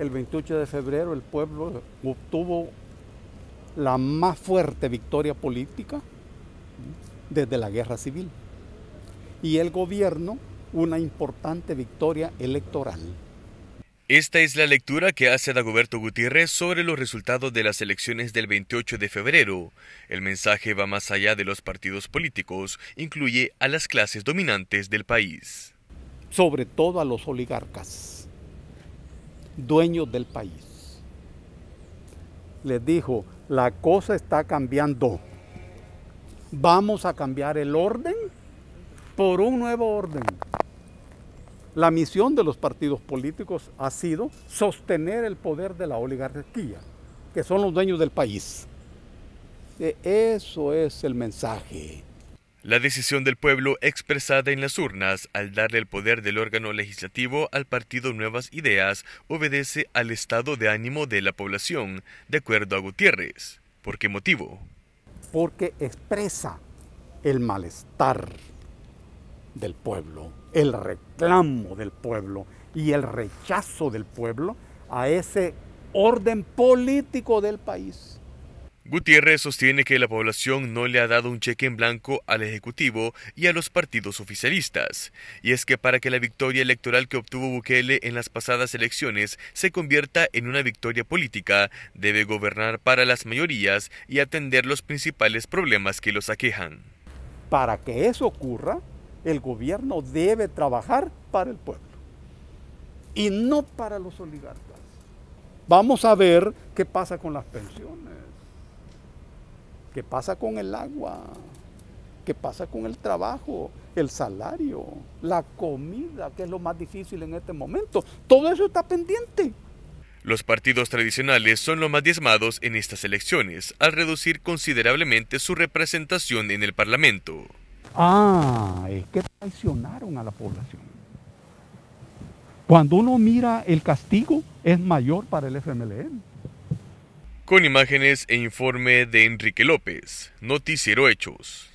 el 28 de febrero el pueblo obtuvo la más fuerte victoria política desde la guerra civil y el gobierno una importante victoria electoral. Esta es la lectura que hace Dagoberto Gutiérrez sobre los resultados de las elecciones del 28 de febrero. El mensaje va más allá de los partidos políticos, incluye a las clases dominantes del país. Sobre todo a los oligarcas dueños del país. Les dijo, la cosa está cambiando. Vamos a cambiar el orden por un nuevo orden. La misión de los partidos políticos ha sido sostener el poder de la oligarquía, que son los dueños del país. E-, eso es el mensaje. La decisión del pueblo expresada en las urnas al darle el poder del órgano legislativo al partido Nuevas Ideas obedece al estado de ánimo de la población, de acuerdo a Gutiérrez. ¿Por qué motivo? Porque expresa el malestar del pueblo, el reclamo del pueblo y el rechazo del pueblo a ese orden político del país. Gutiérrez sostiene que la población no le ha dado un cheque en blanco al Ejecutivo y a los partidos oficialistas. Y es que para que la victoria electoral que obtuvo Bukele en las pasadas elecciones se convierta en una victoria política, debe gobernar para las mayorías y atender los principales problemas que los aquejan. Para que eso ocurra, el gobierno debe trabajar para el pueblo y no para los oligarcas. Vamos a ver qué pasa con las pensiones. ¿Qué pasa con el agua? ¿Qué pasa con el trabajo? El salario, la comida, ¿Qué es lo más difícil en este momento. Todo eso está pendiente. Los partidos tradicionales son los más diezmados en estas elecciones, al reducir considerablemente su representación en el Parlamento. Ah, es que traicionaron a la población. Cuando uno mira el castigo, es mayor para el FMLN con imágenes e informe de Enrique López, Noticiero Hechos.